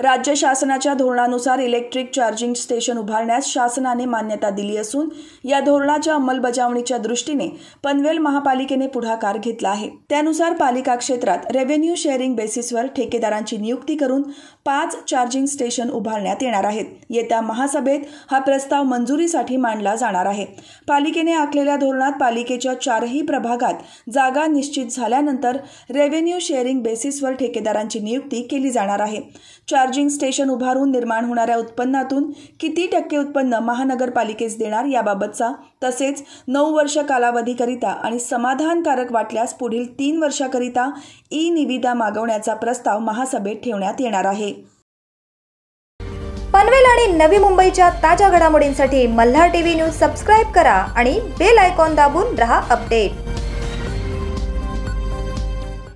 राज्य शासनाच्या धोरणानुसार इलेक्ट्रिक चार्जिंग स्टेशन उभारण्यास शासनाने मान्यता दिली असून या धोरणाच्या अंमलबजावणीच्या दृष्टीने पनवेल महापालिकेने पुढाकार घेतला आहे त्यानुसार पालिका क्षेत्रात रेव्हेन्यू शेअरिंग बेसिसवर ठेकेदारांची नियुक्ती करून पाच चार्जिंग स्टेशन उभारण्यात येणार आहेत येत्या महासभेत हा प्रस्ताव मंजुरीसाठी मांडला जाणार आहे पालिकेने आखलेल्या धोरणात पालिकेच्या चारही प्रभागात जागा निश्चित झाल्यानंतर रेव्हेन्यू शेअरिंग बेसिसवर ठेकेदारांची नियुक्ती केली जाणार आहे चार्जिंग स्टेशन उभारून निर्माण होणाऱ्या उत्पन्नातून किती टक्के उत्पन्न महानगरपालिकेस देणार याबाबतचा तसेच नऊ वर्ष कालावधीकरिता आणि समाधानकारक वाटल्यास पुढील तीन वर्षाकरिता ई निविदा मागवण्याचा प्रस्ताव महासभेत ठेवण्यात येणार आहे पनवेल आणि नवी मुंबईच्या ताज्या घडामोडींसाठी मल्हार टीव्ही न्यूज सबस्क्राईब करा आणि बेल आयकॉन दाबून रहा अपडेट